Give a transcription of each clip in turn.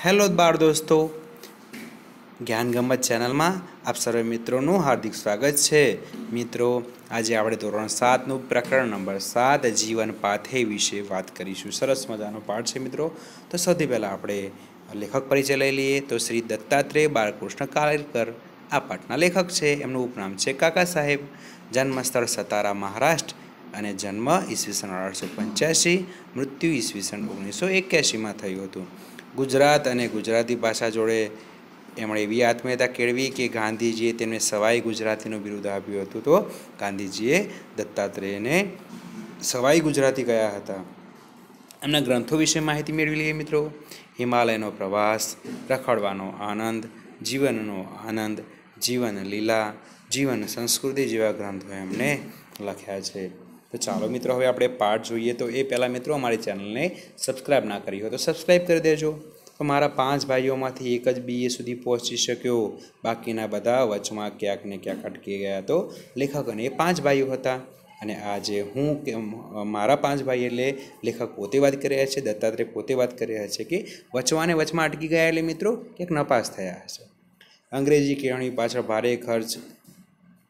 hello બાળ દોસ્તો જ્ઞાન ગમત ચેનલમાં આપ સર્વે મિત્રોનું હાર્દિક સ્વાગત છે મિત્રો આજે આપણે ધોરણ સાતનું પ્રકરણ નંબર સાત જીવન પાથે વિશે વાત કરીશું સરસ મજાનો પાઠ છે મિત્રો તો સૌથી પહેલાં આપણે લેખક પરિચય લઈ લઈએ તો શ્રી દત્તાત્રેય બાળકૃષ્ણ કાલેકર આ પાઠના લેખક છે એમનું ઉપનામ છે કાકા સાહેબ જન્મસ્થળ સતારા મહારાષ્ટ્ર અને જન્મ ઈસવીસન અઢારસો પંચ્યાસી મૃત્યુ ઈસવીસન ઓગણીસો એક્યાસીમાં થયું હતું ગુજરાત અને ગુજરાતી ભાષા જોડે એમણે એવી આત્મીયતા કેળવી કે ગાંધીજીએ તેમને સવાઈ ગુજરાતીનું બિરુદ આપ્યું હતું તો ગાંધીજીએ દત્તાત્રેયને સવાઈ ગુજરાતી ગયા હતા એમના ગ્રંથો વિશે માહિતી મેળવી લઈએ મિત્રો હિમાલયનો પ્રવાસ રખડવાનો આનંદ જીવનનો આનંદ જીવન લીલા જીવન સંસ્કૃતિ જેવા ગ્રંથો એમણે લખ્યા છે તો ચાલો મિત્રો હવે આપણે પાઠ જોઈએ તો એ પહેલાં મિત્રો અમારી ચેનલને સબસ્ક્રાઈબ ના કરી હોય તો સબસ્ક્રાઈબ કરી દેજો તો મારા પાંચ ભાઈઓમાંથી એક જ બીએ સુધી પહોંચી શક્યો બાકીના બધા વચમાં ક્યાંક ને ક્યાંક અટકી ગયા તો લેખક અને એ પાંચ ભાઈઓ હતા અને આજે હું કે મારા પાંચ ભાઈ એટલે લેખક પોતે વાત કરી રહ્યા છે દત્તાત્રેય પોતે વાત કરી રહ્યા છે કે વચવાને વચમાં અટકી ગયા એટલે મિત્રો ક્યાંક નપાસ થયા હશે અંગ્રેજી કેળવણી પાછળ ભારે ખર્ચ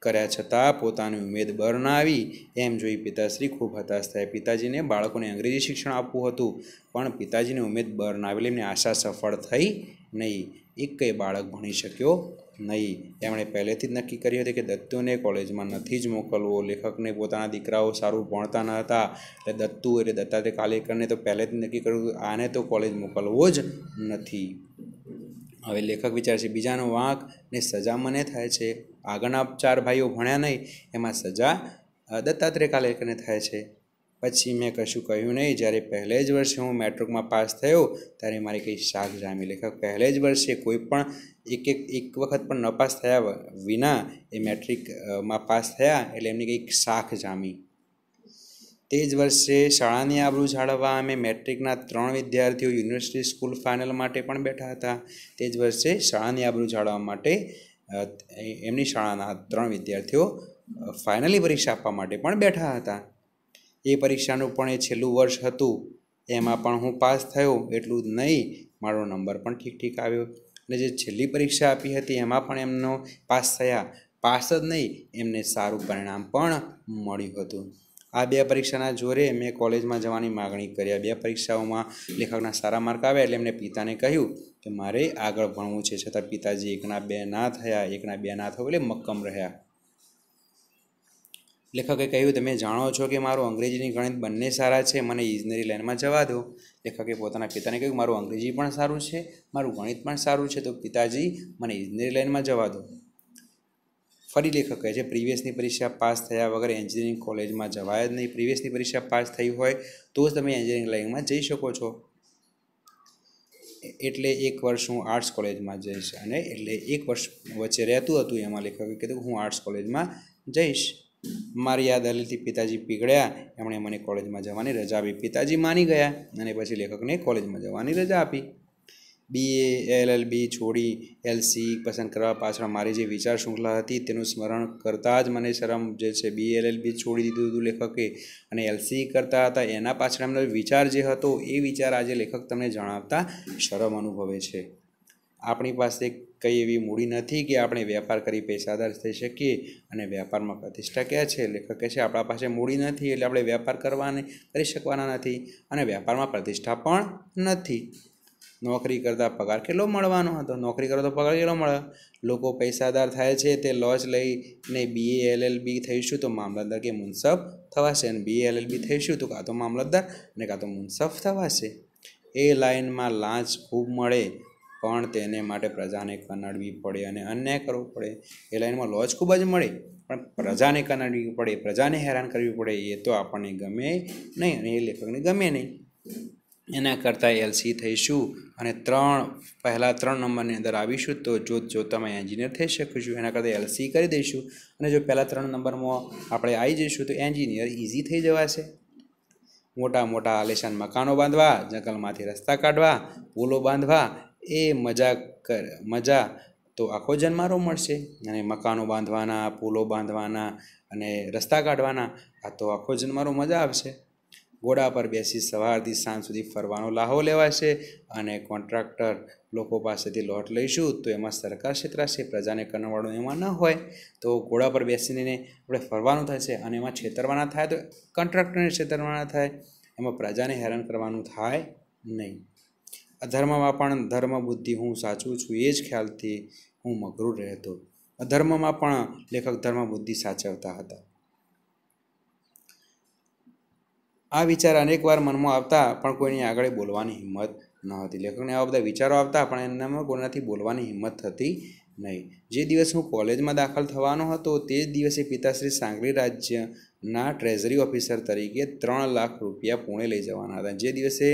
કર્યા છતાં પોતાની ઉમેદ બરનાવી એમ જોઈ પિતાશ્રી ખૂબ હતાશ થયા પિતાજીને બાળકોને અંગ્રેજી શિક્ષણ આપવું હતું પણ પિતાજીની ઉમેદ બરનાવેલી એમની આશા સફળ થઈ નહીં એક કંઈ બાળક ભણી શક્યો નહીં એમણે પહેલેથી જ નક્કી કર્યું હતું કે દત્તુને કોલેજમાં નથી જ મોકલવો લેખકને પોતાના દીકરાઓ સારું ભણતા ન હતા એટલે દત્તુ એટલે દત્તાત્રેય કાલેકરને તો પહેલેથી જ નક્કી કર્યું આને તો કોલેજ મોકલવો જ નથી હવે લેખક વિચાર છે બીજાનો વાંક ને સજા મને થાય છે આગળના ચાર ભાઈઓ ભણ્યા નહીં એમાં સજા દત્તાત્રેય કાલેકરને થાય છે પછી મેં કશું કહ્યું નહીં જ્યારે પહેલે જ વર્ષે હું મેટ્રિકમાં પાસ થયો ત્યારે મારી કંઈ શાક જામી લેખક પહેલે જ વર્ષે કોઈ પણ એક એક એક વખત પણ નપાસ થયા વિના એ મેટ્રિકમાં પાસ થયા એટલે એમની કંઈક શાખ જામી તે જ વર્ષે શાળાની આબરૂ જાળવવા અમે મેટ્રિકના ત્રણ વિદ્યાર્થીઓ યુનિવર્સિટી સ્કૂલ ફાઇનલ માટે પણ બેઠા હતા તે જ વર્ષે શાળાની આબરૂ જાળવવા માટે એમની શાળાના ત્રણ વિદ્યાર્થીઓ ફાઇનલી પરીક્ષા આપવા માટે પણ બેઠા હતા એ પરીક્ષાનું પણ એ છેલ્લું વર્ષ હતું એમાં પણ હું પાસ થયો એટલું જ નહીં મારો નંબર પણ ઠીક ઠીક આવ્યો અને જે છેલ્લી પરીક્ષા આપી હતી એમાં પણ એમનો પાસ થયા પાસ જ નહીં એમને સારું પરિણામ પણ મળ્યું હતું આ બે પરીક્ષાના જોરે મેં કોલેજમાં જવાની માગણી કરી આ બે પરીક્ષાઓમાં લેખકના સારા માર્ક આવ્યા એટલે એમને પિતાને કહ્યું કે મારે આગળ ભણવું છે છતાં પિતાજી એકના બે ના થયા એકના બે ના થયું એટલે મક્કમ રહ્યા લેખકે કહ્યું તમે જાણો છો કે મારું અંગ્રેજીની ગણિત બંને સારા છે મને ઇજનેરી લાઇનમાં જવા દો લેખકે પોતાના પિતાને કહ્યું મારું અંગ્રેજી પણ સારું છે મારું ગણિત પણ સારું છે તો પિતાજી મને ઇજનેરી લાઇનમાં જવા દો ફરી લેખક કહે છે પ્રીવિયસની પરીક્ષા પાસ થયા વગર એન્જિનિયરિંગ કોલેજમાં જવાય જ નહીં પ્રીવિયસની પરીક્ષા પાસ થઈ હોય તો જ તમે એન્જિનિયરિંગ લાઇનમાં જઈ શકો છો એટલે એક વર્ષ હું આર્ટ્સ કોલેજમાં જઈશ અને એટલે એક વર્ષ વચ્ચે રહેતું હતું એમાં લેખકે કીધું હું આર્ટ્સ કોલેજમાં જઈશ મારી યાદ દલીલથી પિતાજી પીગળ્યા એમણે મને કોલેજમાં જવાની રજા આપી પિતાજી માની ગયા અને પછી લેખકને કોલેજમાં જવાની રજા આપી બીએ બી છોડી એલસી પસંદ કરવા પાછળ મારી જે વિચાર શૃંખલા હતી તેનું સ્મરણ કરતાં જ મને શરમ જે છે બી એલ એલ બી છોડી દીધું હતું લેખકે અને એલસી કરતા હતા એના પાછળ એમનો વિચાર જે હતો એ વિચાર આજે લેખક તમને જણાવતા શરમ અનુભવે છે આપણી પાસે કંઈ એવી મૂડી નથી કે આપણે વેપાર કરી પૈસાદાર થઈ શકીએ અને વેપારમાં પ્રતિષ્ઠા ક્યાં છે લેખક કહે છે આપણા પાસે મૂડી નથી એટલે આપણે વેપાર કરવાને કરી શકવાના નથી અને વેપારમાં પ્રતિષ્ઠા પણ નથી નોકરી કરતાં પગાર કેટલો મળવાનો હતો નોકરી કરો તો પગાર કેટલો મળે લોકો પૈસાદાર થાય છે તે લોજ લઈને બીએ એલએલબી થઈશું તો મામલતદાર કે મુનસફ થવાશે અને બીએ એલએલબી થઈશું તો કાં તો મામલતદાર ને કાં તો મુનસફ થવાશે એ લાઇનમાં લાંચ ખૂબ મળે પણ તેને માટે પ્રજાને કનડવી પડે અને અન્યાય કરવો પડે એ લાઇનમાં લોજ ખૂબ જ મળે પણ પ્રજાને કનડવી પડે પ્રજાને હેરાન કરવી પડે એ તો આપણને ગમે નહીં અને એ લેખકને ગમે નહીં એના કરતાં એલસી થઈશું અને ત્રણ પહેલાં ત્રણ નંબરની અંદર આવીશું તો જોત તમે એન્જિનિયર થઈ શકીશું એના કરતાં એલસી કરી દઈશું અને જો પહેલાં ત્રણ નંબરમાં આપણે આવી જઈશું તો એન્જિનિયર ઇઝી થઈ જવાશે મોટા મોટા આલેશાન મકાનો બાંધવા જંગલમાંથી રસ્તા કાઢવા પુલો બાંધવા એ મજા કર મજા તો આખો જન્મારો મળશે અને મકાનો બાંધવાના પુલો બાંધવાના અને રસ્તા કાઢવાના આ તો આખો જન્મારો મજા આવશે ઘોડા પર બેસી સવારથી સાંજ સુધી ફરવાનો લાહો લેવાશે અને કોન્ટ્રાક્ટર લોકો પાસેથી લોટ લઈશું તો એમાં સરકાર છેતરાશે પ્રજાને કરવાનું એમાં ન હોય તો ઘોડા પર બેસીને આપણે ફરવાનું થશે અને એમાં છેતરવાના થાય તો કોન્ટ્રાક્ટરને છેતરવાના થાય એમાં પ્રજાને હેરાન કરવાનું થાય નહીં અધર્મમાં પણ ધર્મ બુદ્ધિ હું સાચું છું એ જ ખ્યાલથી હું મગરૂર રહેતો અધર્મમાં પણ લેખક ધર્મ બુદ્ધિ સાચવતા હતા આ વિચાર અનેકવાર મનમાં આવતા પણ કોઈની આગળ બોલવાની હિંમત ન હતી લેખકને આવા બધા વિચારો આવતા પણ એમનામાં કોઈનાથી બોલવાની હિંમત થતી નહીં જે દિવસ હું કોલેજમાં દાખલ થવાનો હતો તે જ દિવસે પિતાશ્રી સાંગલી રાજ્યના ટ્રેઝરી ઓફિસર તરીકે ત્રણ લાખ રૂપિયા પુણે લઈ જવાના હતા જે દિવસે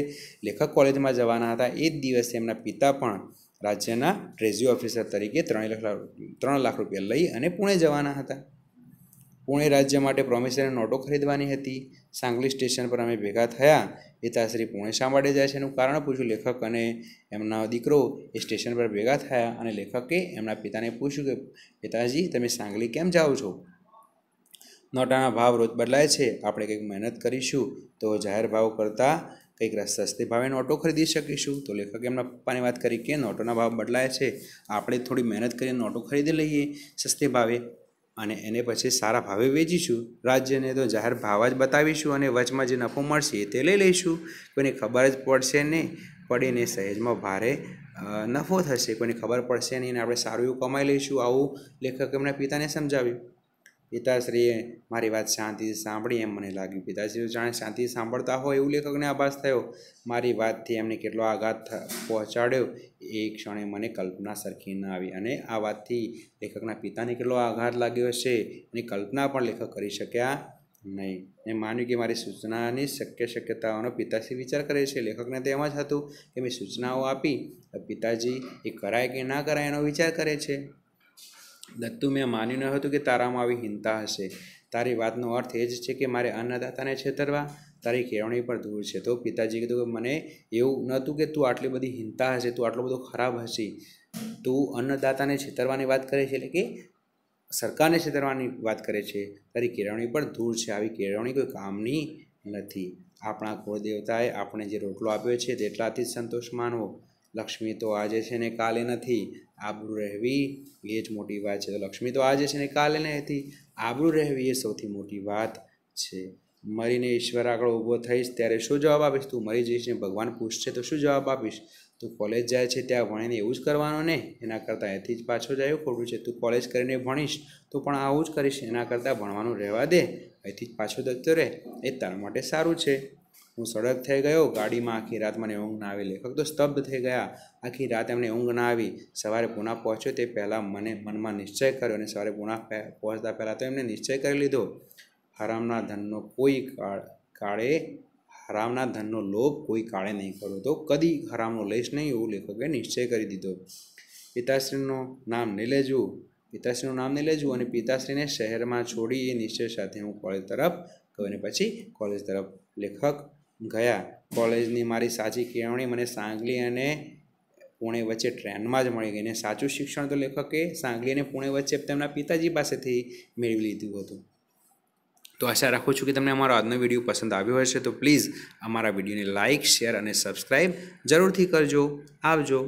લેખક કોલેજમાં જવાના હતા એ જ દિવસે એમના પિતા પણ રાજ્યના ટ્રેઝરી ઓફિસર તરીકે ત્રણ લાખ ત્રણ લાખ રૂપિયા લઈ અને પુણે જવાના હતા પુણે રાજ્ય માટે પ્રોમિસરી નોટો ખરીદવાની હતી સાંગલી સ્ટેશન પર અમે ભેગા થયા પિતાશ્રી પુણે શા માટે જાય છે એનું કારણ પૂછ્યું લેખક અને એમના દીકરો એ સ્ટેશન પર ભેગા થયા અને લેખકે એમના પિતાને પૂછ્યું કે પિતાજી તમે સાંગલી કેમ જાઓ છો નોટાના ભાવ રોજ બદલાય છે આપણે કંઈક મહેનત કરીશું તો જાહેર ભાવ કરતાં કંઈક સસ્તી ભાવે નોટો ખરીદી શકીશું તો લેખકે એમના પપ્પાની વાત કરી કે નોટોના ભાવ બદલાય છે આપણે થોડી મહેનત કરીને નોટો ખરીદી લઈએ સસ્તી ભાવે અને એને પછી સારા ભાવે વેચીશું રાજ્યને તો જાહેર ભાવ જ બતાવીશું અને વચમાં જે નફો મળશે તે લઈ લઈશું કોઈને ખબર જ પડશે નહીં પડીને સહેજમાં ભારે નફો થશે કોઈને ખબર પડશે નહીં અને આપણે સારું એવું કમાઈ લઈશું આવું લેખક એમના પિતાને સમજાવ્યું પિતાશ્રીએ મારી વાત શાંતિથી સાંભળી એમ મને લાગ્યું પિતાશ્રી જાણે શાંતિથી સાંભળતા હોય એવું લેખકને આભાસ થયો મારી વાતથી એમને કેટલો આઘાત પહોંચાડ્યો એ ક્ષણે મને કલ્પના સરખી ન આવી અને આ વાતથી લેખકના પિતાને કેટલો આઘાત લાગ્યો હશે એની કલ્પના પણ લેખક કરી શક્યા નહીં મેં માન્યું કે મારી સૂચનાની શક્ય શક્યતાઓનો પિતાશ્રી વિચાર કરે છે લેખકને તો એમ જ હતું કે મેં સૂચનાઓ આપી તો પિતાજી એ કરાય કે ના કરાય એનો વિચાર કરે છે દત્તુ મેં માન્યું ન હતું કે તારામાં આવી હિંતા હશે તારી વાતનો અર્થ એ જ છે કે મારે અન્નદાતાને છેતરવા તારી કેળવણી પણ દૂર છે તો પિતાજી કીધું કે મને એવું નહોતું કે તું આટલી બધી હિંતા હશે તું આટલો બધો ખરાબ હશે તું અન્નદાતાને છેતરવાની વાત કરે છે એટલે કે સરકારને છેતરવાની વાત કરે છે તારી કેળવણી પણ દૂર છે આવી કેળવણી કોઈ કામની નથી આપણા કુળદેવતાએ આપણે જે રોટલો આપ્યો છે તેટલાથી જ સંતોષ માનવો લક્ષ્મી તો આજે છે ને કાલે નથી આબરૂ રહેવી એ જ મોટી વાત છે તો લક્ષ્મી તો આજે છે ને કાલે નથી આબરૂ રહેવી એ સૌથી મોટી વાત છે મરીને ઈશ્વર આગળ ઊભો થઈશ ત્યારે શું જવાબ આપીશ તું મરી જઈશ ને ભગવાન પૂછશે તો શું જવાબ આપીશ તું કોલેજ જાય છે ત્યાં ભણીને એવું જ કરવાનું ને એના કરતાં એથી જ પાછો જાય ખોટું છે તું કોલેજ કરીને ભણીશ તો પણ આવું જ કરીશ એના કરતાં ભણવાનું રહેવા દે અહીંથી જ પાછો દખતો રહે એ તારા માટે સારું છે હું સડક થઈ ગયો ગાડીમાં આખી રાત મને ઊંઘ ના આવી લેખક તો સ્તબ્ધ થઈ ગયા આખી રાત એમને ઊંઘ ના આવી સવારે પુના પહોંચ્યો તે પહેલાં મને મનમાં નિશ્ચય કર્યો અને સવારે પુના પહોંચતા પહેલાં તો એમને નિશ્ચય કરી લીધો હરામના ધનનો કોઈ કાળે હરામના ધનનો લોભ કોઈ કાળે નહીં કરો તો કદી હરામનો લઈશ નહીં એવું લેખકે નિશ્ચય કરી દીધો પિતાશ્રીનું નામ નહીં લેજું પિતાશ્રીનું નામ નહીં લેજું અને પિતાશ્રીને શહેરમાં છોડી એ નિશ્ચય સાથે હું કોલેજ તરફ ગયો અને પછી કોલેજ તરફ લેખક ગયા કોલેજની મારી સાચી કેળવણી મને સાંગલી અને પુણે વચ્ચે ટ્રેનમાં જ મળી ગઈ અને સાચું શિક્ષણ તો લેખકે સાંગલી અને પુણે વચ્ચે તેમના પિતાજી પાસેથી મેળવી લીધું હતું તો આશા રાખું છું કે તમને અમારો આજનો વિડીયો પસંદ આવ્યો હશે તો પ્લીઝ અમારા વિડીયોને લાઇક શેર અને સબસ્ક્રાઈબ જરૂરથી કરજો આવજો